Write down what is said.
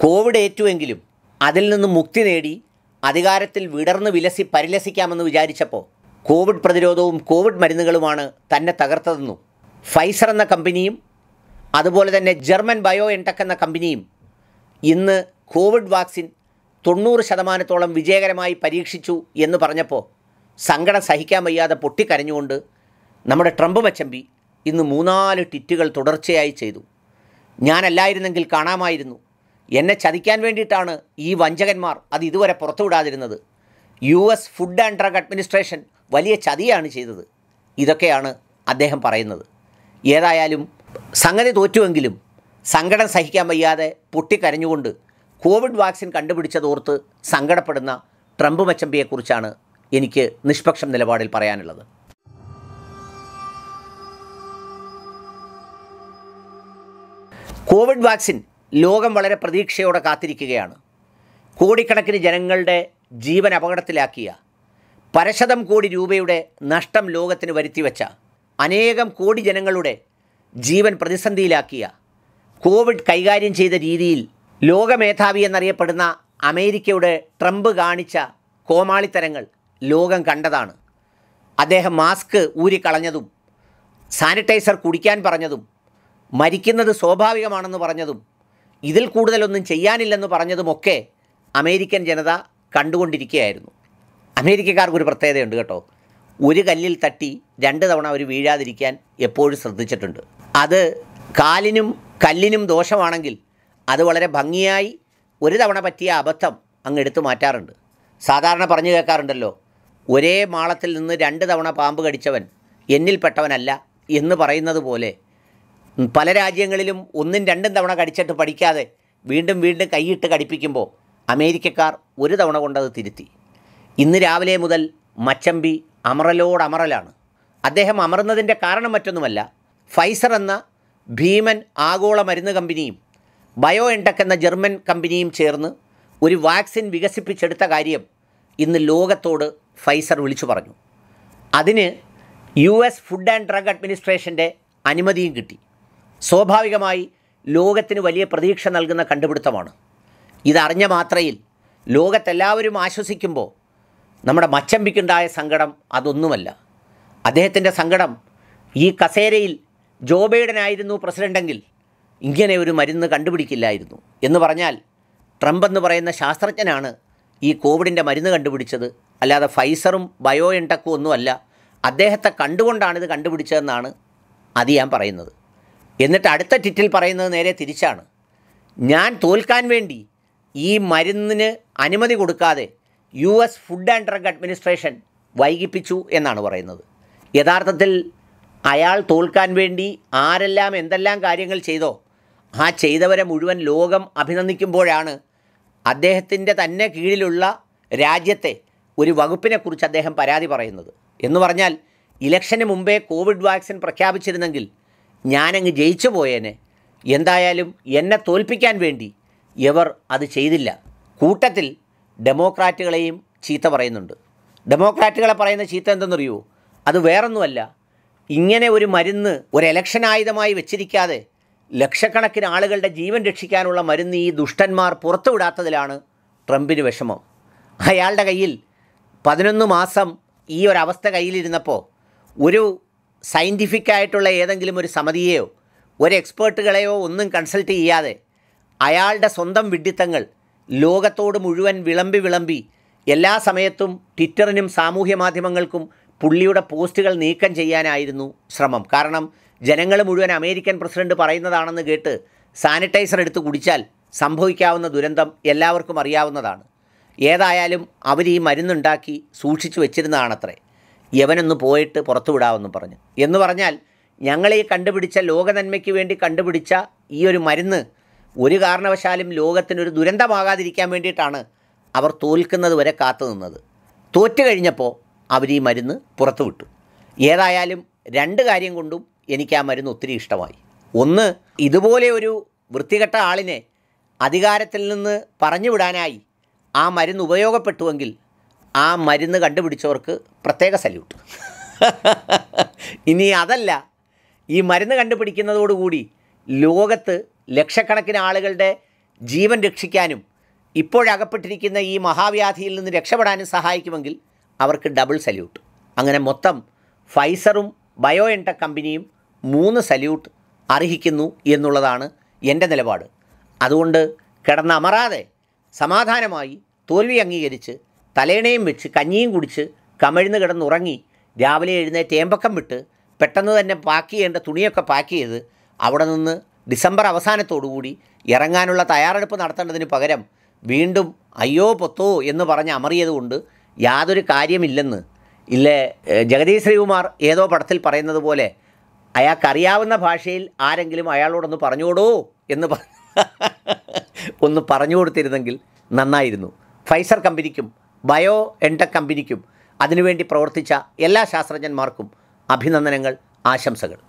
Covid ഏറ്റുവെങ്കിലും അതിൽ നിന്ന് മുക്തി നേടി അധികാരത്തിൽ വിടർന്ന് വിലസി പരിലസിക്കാമെന്ന് വിചാരിച്ചപ്പോൾ കോവിഡ് പ്രതിരോധവും കോവിഡ് മരുന്നുകളുമാണ് തന്നെ തകർത്തതെന്നും ഫൈസർ എന്ന കമ്പനിയും അതുപോലെ തന്നെ ജർമ്മൻ ബയോ എൻടെക് എന്ന കമ്പനിയും ഇന്ന് കോവിഡ് വാക്സിൻ തൊണ്ണൂറ് ശതമാനത്തോളം വിജയകരമായി പരീക്ഷിച്ചു എന്ന് പറഞ്ഞപ്പോൾ സങ്കടം സഹിക്കാൻ വയ്യാതെ പൊട്ടിക്കരഞ്ഞുകൊണ്ട് നമ്മുടെ ട്രംപ് മച്ചമ്പി ഇന്ന് മൂന്നാല് ട്വിറ്റുകൾ തുടർച്ചയായി ചെയ്തു ഞാനല്ലായിരുന്നെങ്കിൽ കാണാമായിരുന്നു എന്നെ ചതിക്കാൻ വേണ്ടിയിട്ടാണ് ഈ വഞ്ചകന്മാർ അത് ഇതുവരെ പുറത്തുവിടാതിരുന്നത് U S food and drug administration വലിയ ചതിയാണ് ചെയ്തത് ഇതൊക്കെയാണ് അദ്ദേഹം പറയുന്നത് ഏതായാലും സംഗതി തോറ്റുവെങ്കിലും സങ്കടം സഹിക്കാൻ വയ്യാതെ പൊട്ടിക്കരഞ്ഞുകൊണ്ട് കോവിഡ് വാക്സിൻ കണ്ടുപിടിച്ചതോർത്ത് സങ്കടപ്പെടുന്ന ട്രംപ് മച്ചമ്പിയെക്കുറിച്ചാണ് എനിക്ക് നിഷ്പക്ഷം നിലപാടിൽ പറയാനുള്ളത് കോവിഡ് വാക്സിൻ ലോകം വളരെ പ്രതീക്ഷയോടെ കാത്തിരിക്കുകയാണ് കോടിക്കണക്കിന് ജനങ്ങളുടെ ജീവൻ അപകടത്തിലാക്കിയ പരശതം കോടി രൂപയുടെ നഷ്ടം ലോകത്തിന് വരുത്തിവെച്ച അനേകം കോടി ജനങ്ങളുടെ ജീവൻ പ്രതിസന്ധിയിലാക്കിയ കോവിഡ് കൈകാര്യം ചെയ്ത രീതിയിൽ ലോകമേധാവി എന്നറിയപ്പെടുന്ന അമേരിക്കയുടെ ട്രംപ് കാണിച്ച കോമാളിത്തരങ്ങൾ ലോകം കണ്ടതാണ് അദ്ദേഹം മാസ്ക് ഊരിക്കളഞ്ഞതും സാനിറ്റൈസർ കുടിക്കാൻ പറഞ്ഞതും മരിക്കുന്നത് സ്വാഭാവികമാണെന്ന് പറഞ്ഞതും ഇതിൽ കൂടുതലൊന്നും ചെയ്യാനില്ലെന്ന് പറഞ്ഞതുമൊക്കെ അമേരിക്കൻ ജനത കണ്ടുകൊണ്ടിരിക്കുകയായിരുന്നു അമേരിക്കക്കാർക്ക് ഒരു പ്രത്യേകതയുണ്ട് കേട്ടോ ഒരു കല്ലിൽ തട്ടി രണ്ട് തവണ അവർ വീഴാതിരിക്കാൻ എപ്പോഴും ശ്രദ്ധിച്ചിട്ടുണ്ട് അത് കാലിനും കല്ലിനും ദോഷമാണെങ്കിൽ അത് വളരെ ഭംഗിയായി ഒരു തവണ പറ്റിയ അബദ്ധം അങ്ങ് എടുത്തു മാറ്റാറുണ്ട് സാധാരണ പറഞ്ഞു കേൾക്കാറുണ്ടല്ലോ ഒരേ മാളത്തിൽ നിന്ന് രണ്ട് തവണ പാമ്പ് കടിച്ചവൻ എന്നിൽപ്പെട്ടവനല്ല എന്ന് പറയുന്നത് പോലെ പല രാജ്യങ്ങളിലും ഒന്നും രണ്ടും തവണ കടിച്ചിട്ട് പഠിക്കാതെ വീണ്ടും വീണ്ടും കൈയിട്ട് കടിപ്പിക്കുമ്പോൾ അമേരിക്കക്കാർ ഒരു തവണ കൊണ്ടത് തിരുത്തി ഇന്ന് രാവിലെ മുതൽ മച്ചമ്പി അമറലോട് അമറലാണ് അദ്ദേഹം അമർന്നതിൻ്റെ കാരണം മറ്റൊന്നുമല്ല ഫൈസർ എന്ന ഭീമൻ ആഗോള മരുന്ന് കമ്പനിയും ബയോ എൻടെക് എന്ന ജർമ്മൻ കമ്പനിയും ചേർന്ന് ഒരു വാക്സിൻ വികസിപ്പിച്ചെടുത്ത കാര്യം ഇന്ന് ലോകത്തോട് ഫൈസർ വിളിച്ചു പറഞ്ഞു അതിന് U S food and drug അഡ്മിനിസ്ട്രേഷൻ്റെ അനുമതിയും കിട്ടി സ്വാഭാവികമായി ലോകത്തിന് വലിയ പ്രതീക്ഷ നൽകുന്ന കണ്ടുപിടുത്തമാണ് ഇതറിഞ്ഞ മാത്രയിൽ ലോകത്തെല്ലാവരും ആശ്വസിക്കുമ്പോൾ നമ്മുടെ മച്ചമ്പിക്കുണ്ടായ സങ്കടം അതൊന്നുമല്ല അദ്ദേഹത്തിൻ്റെ സങ്കടം ഈ കസേരയിൽ ജോ ബൈഡനായിരുന്നു പ്രസിഡൻ്റെങ്കിൽ ഇങ്ങനെ ഒരു മരുന്ന് കണ്ടുപിടിക്കില്ലായിരുന്നു എന്ന് പറഞ്ഞാൽ ട്രംപ് എന്ന് പറയുന്ന ശാസ്ത്രജ്ഞനാണ് ഈ കോവിഡിൻ്റെ മരുന്ന് കണ്ടുപിടിച്ചത് അല്ലാതെ ഫൈസറും ബയോ എൻടെക്കും ഒന്നുമല്ല അദ്ദേഹത്തെ കണ്ടുകൊണ്ടാണ് ഇത് കണ്ടുപിടിച്ചതെന്നാണ് അത് ഞാൻ പറയുന്നത് എന്നിട്ട് അടുത്ത ടിറ്റിൽ പറയുന്നത് നേരെ തിരിച്ചാണ് ഞാൻ തോൽക്കാൻ വേണ്ടി ഈ മരുന്നിന് അനുമതി കൊടുക്കാതെ U S food and drug administration വൈകിപ്പിച്ചു എന്നാണ് പറയുന്നത് യഥാർത്ഥത്തിൽ അയാൾ തോൽക്കാൻ വേണ്ടി ആരെല്ലാം എന്തെല്ലാം കാര്യങ്ങൾ ചെയ്തോ ആ ചെയ്തവരെ മുഴുവൻ ലോകം അഭിനന്ദിക്കുമ്പോഴാണ് അദ്ദേഹത്തിൻ്റെ തന്നെ കീഴിലുള്ള രാജ്യത്തെ ഒരു വകുപ്പിനെക്കുറിച്ച് അദ്ദേഹം പരാതി പറയുന്നത് എന്ന് പറഞ്ഞാൽ ഇലക്ഷന് മുമ്പേ കോവിഡ് വാക്സിൻ പ്രഖ്യാപിച്ചിരുന്നെങ്കിൽ ഞാനങ്ങ് ജയിച്ചു പോയേനെ എന്തായാലും എന്നെ തോൽപ്പിക്കാൻ വേണ്ടി ഇവർ അത് ചെയ്തില്ല കൂട്ടത്തിൽ ഡെമോക്രാറ്റുകളെയും ചീത്ത പറയുന്നുണ്ട് ഡെമോക്രാറ്റുകളെ പറയുന്ന ചീത്ത എന്തെന്നറിയോ അത് വേറൊന്നുമല്ല ഇങ്ങനെ ഒരു മരുന്ന് ഒരു എലക്ഷൻ ആയുധമായി വെച്ചിരിക്കാതെ ലക്ഷക്കണക്കിന് ആളുകളുടെ ജീവൻ രക്ഷിക്കാനുള്ള മരുന്ന് ഈ ദുഷ്ടന്മാർ പുറത്തുവിടാത്തതിലാണ് ട്രംപിന് വിഷമം അയാളുടെ കയ്യിൽ പതിനൊന്ന് മാസം ഈ ഒരവസ്ഥ കയ്യിലിരുന്നപ്പോൾ ഒരു ആയിട്ടുള്ള ഏതെങ്കിലും ഒരു സമിതിയെയോ ഒരു എക്സ്പേർട്ടുകളെയോ ഒന്നും കൺസൾട്ട് ചെയ്യാതെ അയാളുടെ സ്വന്തം വിഡ്ഢിത്തങ്ങൾ ലോകത്തോട് മുഴുവൻ വിളമ്പി വിളമ്പി എല്ലാ സമയത്തും ട്വിറ്ററിനും സാമൂഹ്യ മാധ്യമങ്ങൾക്കും പുള്ളിയുടെ പോസ്റ്റുകൾ നീക്കം ചെയ്യാനായിരുന്നു ശ്രമം കാരണം ജനങ്ങൾ മുഴുവൻ അമേരിക്കൻ പ്രസിഡന്റ് പറയുന്നതാണെന്ന് കേട്ട് സാനിറ്റൈസർ എടുത്ത് കുടിച്ചാൽ സംഭവിക്കാവുന്ന ദുരന്തം എല്ലാവർക്കും അറിയാവുന്നതാണ് ഏതായാലും അവർ ഈ മരുന്നുണ്ടാക്കി സൂക്ഷിച്ചു വെച്ചിരുന്നതാണത്രേ യവനൊന്ന് പോയിട്ട് പുറത്തു വിടാമെന്ന് പറഞ്ഞു എന്ന് പറഞ്ഞാൽ ഞങ്ങളീ കണ്ടുപിടിച്ച ലോകനന്മയ്ക്ക് വേണ്ടി കണ്ടുപിടിച്ച ഈ ഒരു മരുന്ന് ഒരു കാരണവശാലും ലോകത്തിനൊരു ദുരന്തമാകാതിരിക്കാൻ വേണ്ടിയിട്ടാണ് അവർ തോൽക്കുന്നത് വരെ കാത്തു നിന്നത് തോറ്റു കഴിഞ്ഞപ്പോൾ അവർ ഈ മരുന്ന് പുറത്തു വിട്ടു ഏതായാലും രണ്ട് കാര്യം കൊണ്ടും എനിക്ക് ആ മരുന്ന് ഒത്തിരി ഇഷ്ടമായി ഒന്ന് ഇതുപോലെ ഒരു വൃത്തികെട്ട ആളിനെ അധികാരത്തിൽ നിന്ന് പറഞ്ഞു വിടാനായി ആ മരുന്ന് ഉപയോഗപ്പെട്ടുവെങ്കിൽ ആ മരുന്ന് കണ്ടുപിടിച്ചവർക്ക് പ്രത്യേക സല്യൂട്ട് ഇനി അതല്ല ഈ മരുന്ന് കണ്ടുപിടിക്കുന്നതോടുകൂടി ലോകത്ത് ലക്ഷക്കണക്കിന് ആളുകളുടെ ജീവൻ രക്ഷിക്കാനും ഇപ്പോഴകപ്പെട്ടിരിക്കുന്ന ഈ മഹാവ്യാധിയിൽ നിന്ന് രക്ഷപ്പെടാനും സഹായിക്കുമെങ്കിൽ അവർക്ക് ഡബിൾ സല്യൂട്ട് അങ്ങനെ മൊത്തം ഫൈസറും ബയോ എൻടെക് കമ്പനിയും മൂന്ന് സല്യൂട്ട് അർഹിക്കുന്നു എന്നുള്ളതാണ് എൻ്റെ നിലപാട് അതുകൊണ്ട് കിടന്നമറാതെ സമാധാനമായി തോൽവി അംഗീകരിച്ച് തലേണയും വെച്ച് കഞ്ഞിയും കുടിച്ച് കമഴ്ന്ന് കിടന്നുറങ്ങി രാവിലെ എഴുന്നേറ്റ് ഏമ്പക്കം വിട്ട് പെട്ടെന്ന് തന്നെ പാക്ക് ചെയ്യേണ്ട തുണിയൊക്കെ പാക്ക് ചെയ്ത് അവിടെ നിന്ന് ഡിസംബർ അവസാനത്തോടുകൂടി ഇറങ്ങാനുള്ള തയ്യാറെടുപ്പ് നടത്തേണ്ടതിന് പകരം വീണ്ടും അയ്യോ പൊത്തോ എന്ന് പറഞ്ഞ് അമറിയതുകൊണ്ട് യാതൊരു കാര്യമില്ലെന്ന് ഇല്ലേ ജഗദീഷ് ശ്രീകുമാർ ഏതോ പടത്തിൽ പറയുന്നത് പോലെ അയാൾക്കറിയാവുന്ന ഭാഷയിൽ ആരെങ്കിലും അയാളോടൊന്ന് പറഞ്ഞുകൂടോ എന്ന് ഒന്ന് പറഞ്ഞു കൊടുത്തിരുന്നെങ്കിൽ നന്നായിരുന്നു ഫൈസർ കമ്പനിക്കും ബയോ എൻടെക് കമ്പനിക്കും അതിനുവേണ്ടി പ്രവർത്തിച്ച എല്ലാ ശാസ്ത്രജ്ഞന്മാർക്കും അഭിനന്ദനങ്ങൾ ആശംസകൾ